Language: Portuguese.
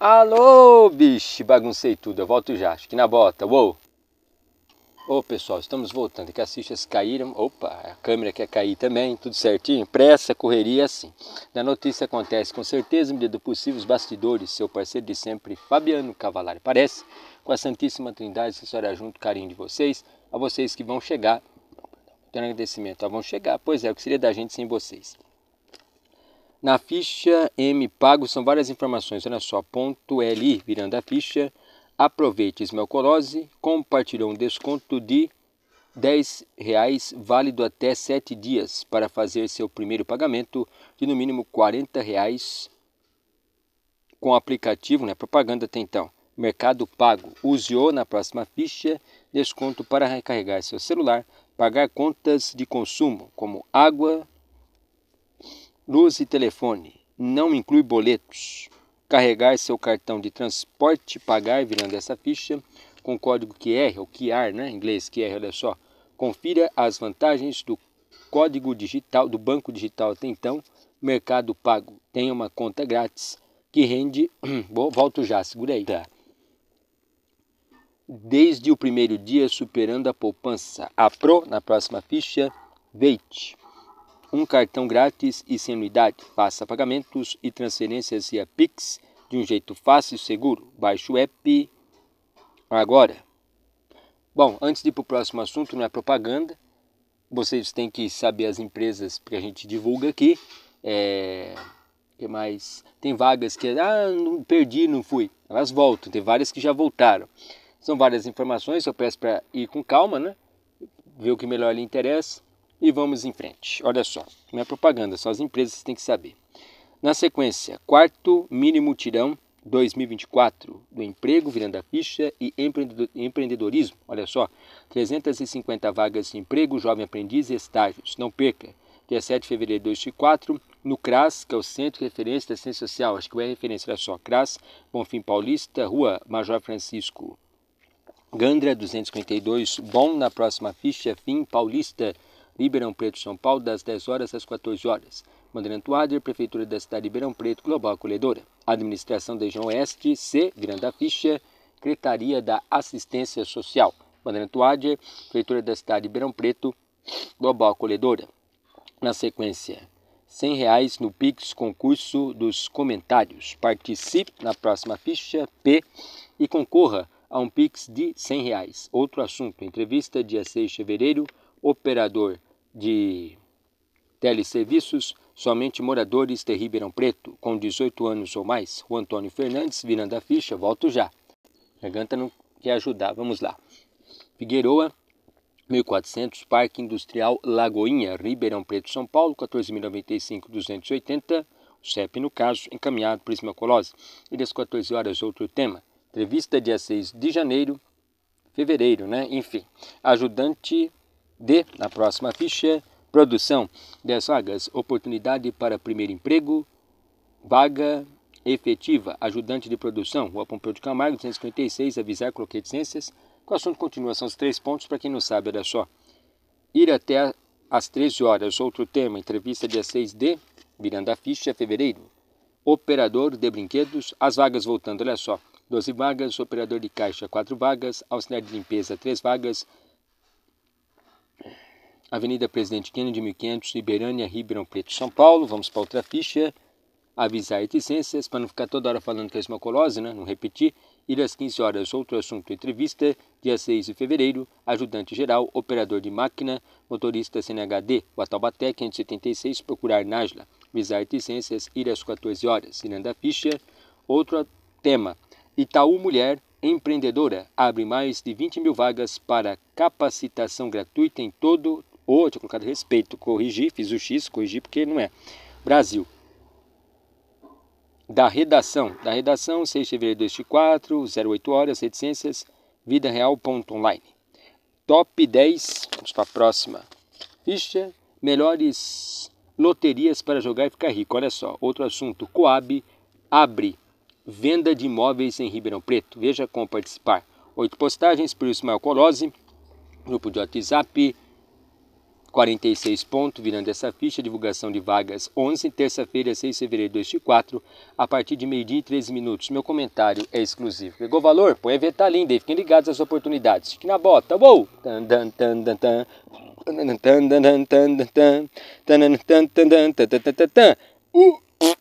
Alô, bicho, baguncei tudo, eu volto já, acho que na bota, uou! Ô pessoal, estamos voltando, que as fichas caíram, opa, a câmera quer cair também, tudo certinho, pressa, correria, assim. Na notícia acontece, com certeza, medida do possível, os bastidores, seu parceiro de sempre, Fabiano Cavalari, parece, com a Santíssima Trindade, que estará é junto, carinho de vocês, a vocês que vão chegar, tenho agradecimento, ó, vão chegar, pois é, o que seria da gente sem vocês? Na ficha M pago são várias informações. Olha só, ponto LI virando a ficha. Aproveite Esmelcolose, compartilhou um desconto de R$ 10,00 válido até 7 dias para fazer seu primeiro pagamento de no mínimo R$ 40,00 com aplicativo, né? Propaganda até então. Mercado Pago. Use-o na próxima ficha. Desconto para recarregar seu celular, pagar contas de consumo como água, luz e telefone. Não inclui boletos. Carregar seu cartão de transporte, pagar virando essa ficha com código QR ou QR, né? Em inglês QR, olha só. Confira as vantagens do código digital do banco digital até então, Mercado Pago. Tem uma conta grátis que rende, volto já, segura aí. Tá. Desde o primeiro dia superando a poupança. A Pro na próxima ficha, Veite um cartão grátis e sem anuidade. Faça pagamentos e transferências via Pix de um jeito fácil e seguro. Baixe o app agora. Bom, antes de ir para o próximo assunto, não é propaganda. Vocês têm que saber as empresas que a gente divulga aqui. É, que mais? Tem vagas que ah, não perdi, não fui. Elas voltam, tem várias que já voltaram. São várias informações, eu peço para ir com calma, né? Ver o que melhor lhe interessa e vamos em frente. Olha só, não é propaganda, são as empresas que têm que saber. Na sequência, quarto mini mutirão 2024 do emprego, virando a ficha e empreendedorismo. Olha só, 350 vagas de emprego, jovem aprendiz e estágios. Não perca. Dia 7 de fevereiro de 2024, no CRAS, que é o Centro de Referência da Ciência Social. Acho que é referência, olha só. CRAS, Bonfim Paulista, Rua Major Francisco. Gandra 252, Bom, na próxima ficha, Fim Paulista. Ribeirão Preto, São Paulo, das 10 horas às 14 horas. Mandrento Adler, Prefeitura da cidade de Ribeirão Preto, Global Acolhedora. Administração da região Oeste, C, Granda Ficha, Secretaria da Assistência Social. Mandrento Adler, Prefeitura da cidade de Ribeirão Preto, Global Acolhedora. Na sequência, R$ reais no Pix Concurso dos Comentários. Participe na próxima ficha P e concorra a um Pix de R$ reais. Outro assunto, entrevista dia 6 de fevereiro, operador de teleserviços, somente moradores de Ribeirão Preto, com 18 anos ou mais. O Antônio Fernandes, virando a ficha, volto já. Garganta não quer ajudar, vamos lá. Figueroa, 1400, Parque Industrial Lagoinha, Ribeirão Preto, São Paulo, 14.095.280, o CEP no caso, encaminhado por esmacolose. E das 14 horas, outro tema, entrevista dia 6 de janeiro, fevereiro, né? Enfim, ajudante D. Na próxima ficha, produção: 10 vagas, oportunidade para primeiro emprego, vaga efetiva, ajudante de produção, Rua Pompeu de Camargo, 256, avisar, coloquei licenças. O assunto continua, são os três pontos, para quem não sabe, olha só. Ir até às 13 horas, outro tema, entrevista dia 6 de Miranda Ficha, fevereiro. Operador de brinquedos, as vagas voltando, olha só. 12 vagas, operador de caixa, 4 vagas, auxiliar de limpeza, 3 vagas, Avenida Presidente Kennedy, 1500, Iberânia, Ribeirão Preto, São Paulo. Vamos para outra ficha. Avisar reticências, para não ficar toda hora falando que é esmacolose, né? Não repetir. Ir às 15 horas, outro assunto, entrevista, dia 6 de fevereiro, ajudante geral, operador de máquina, motorista CNHD, Guataubaté, 576, procurar Najla. avisar reticências, ir às 14 horas. a Ficha. Outro tema, Itaú Mulher, empreendedora, abre mais de 20 mil vagas para capacitação gratuita em todo ou, tinha colocado respeito, corrigi, fiz o X, corrigi porque não é. Brasil. Da redação, da redação, 6 de fevereiro de 2004, 08 horas, reticências, vida real.online. Top 10, vamos para a próxima. Ficha, melhores loterias para jogar e ficar rico. Olha só, outro assunto, Coab abre venda de imóveis em Ribeirão Preto. Veja como participar. Oito postagens por Ismael Colose, grupo de WhatsApp 46 pontos, virando essa ficha, divulgação de vagas 11, terça-feira, 6 de fevereiro de 2024, a partir de meio-dia e 13 minutos. Meu comentário é exclusivo. Pegou valor? Põe a veta linda e fiquem ligados às oportunidades. Fique na bota, uou! Uh!